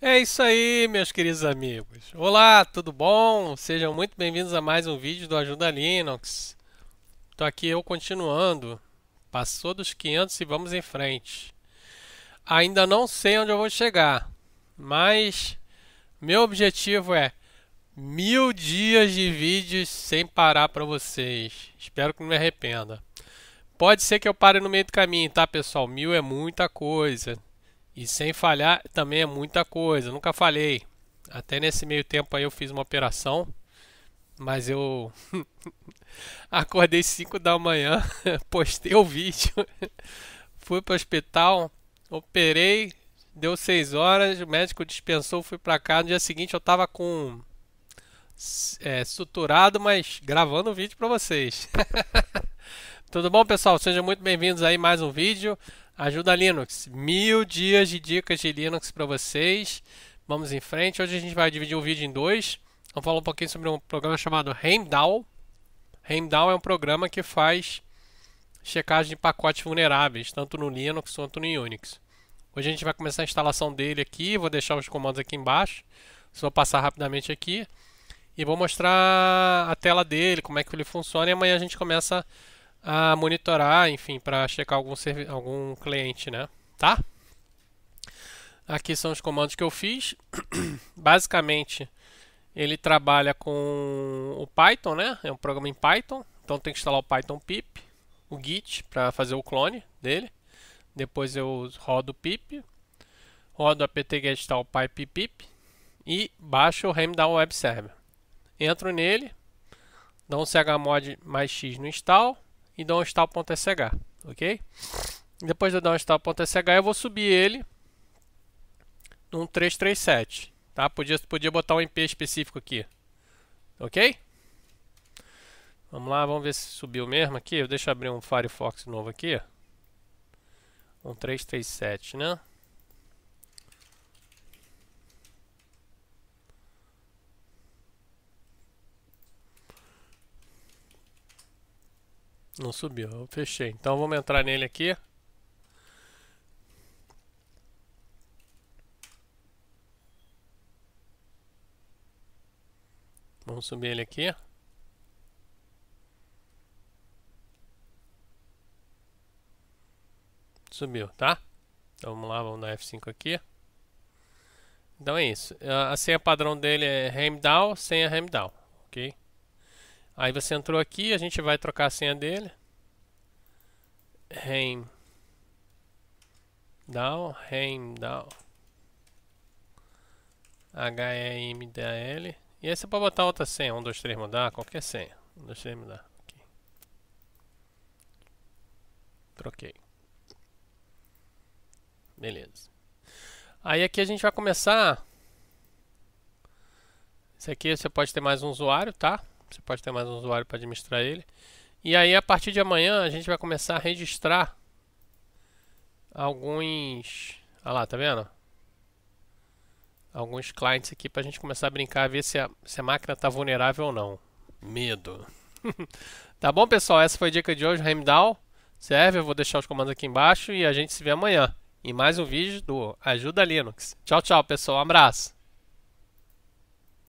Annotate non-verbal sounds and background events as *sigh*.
É isso aí, meus queridos amigos. Olá, tudo bom? Sejam muito bem-vindos a mais um vídeo do Ajuda Linux. Tô aqui eu continuando. Passou dos 500 e vamos em frente. Ainda não sei onde eu vou chegar, mas meu objetivo é mil dias de vídeos sem parar para vocês. Espero que não me arrependa. Pode ser que eu pare no meio do caminho, tá, pessoal? Mil é muita coisa. E sem falhar também é muita coisa. Nunca falhei. Até nesse meio tempo aí eu fiz uma operação, mas eu *laughs* acordei 5 da manhã, *laughs* postei o vídeo, *laughs* fui para o hospital, operei, deu 6 horas, o médico dispensou, fui para cá. No dia seguinte eu estava com é, suturado, mas gravando o um vídeo para vocês. Tudo bom, pessoal? Sejam muito bem-vindos aí mais um vídeo. Ajuda Linux, mil dias de dicas de Linux para vocês. Vamos em frente. Hoje a gente vai dividir o vídeo em dois. Vamos falar um pouquinho sobre um programa chamado Heimdall. Heimdall é um programa que faz checagem de pacotes vulneráveis, tanto no Linux quanto no Unix. Hoje a gente vai começar a instalação dele aqui. Vou deixar os comandos aqui embaixo. Só passar rapidamente aqui e vou mostrar a tela dele, como é que ele funciona. E amanhã a gente começa a a monitorar, enfim, para checar algum, algum cliente, né? Tá? Aqui são os comandos que eu fiz. *clears throat* Basicamente, ele trabalha com o Python, né? É um programa em Python, então tem que instalar o Python pip, o git para fazer o clone dele. Depois eu rodo o pip, rodo apt get install pipe pip e baixo o Helm web server. Entro nele, dou um chmod mais x no install e um downstall.sh, ok? Depois de downstall.sh eu vou subir ele num 337, tá? Podia, podia botar um IP específico aqui, ok? Vamos lá, vamos ver se subiu mesmo aqui. Deixa eu abrir um Firefox novo aqui. Um 337, né? Não subiu, eu fechei. Então vamos entrar nele aqui. Vamos subir ele aqui. Subiu, tá? Então vamos lá, vamos dar F5 aqui. Então é isso. A senha padrão dele é Heimdall, senha Heimdall, ok? Aí você entrou aqui, a gente vai trocar a senha dele. Heim down, heim down. H-E-M-D-A-L. E aí você pode botar outra senha, 1, 2, 3 mudar, qualquer senha. 1, 2, 3 mudar. Okay. Troquei. Beleza. Aí aqui a gente vai começar. Esse aqui você pode ter mais um usuário, tá? você pode ter mais um usuário para administrar ele. E aí a partir de amanhã a gente vai começar a registrar alguns... Olha ah lá, tá vendo? Alguns clients aqui para a gente começar a brincar, ver se a, se a máquina está vulnerável ou não. Medo. *laughs* tá bom, pessoal? Essa foi a dica de hoje, Heimdall. Serve, eu vou deixar os comandos aqui embaixo e a gente se vê amanhã em mais um vídeo do Ajuda Linux. Tchau, tchau, pessoal. Um abraço.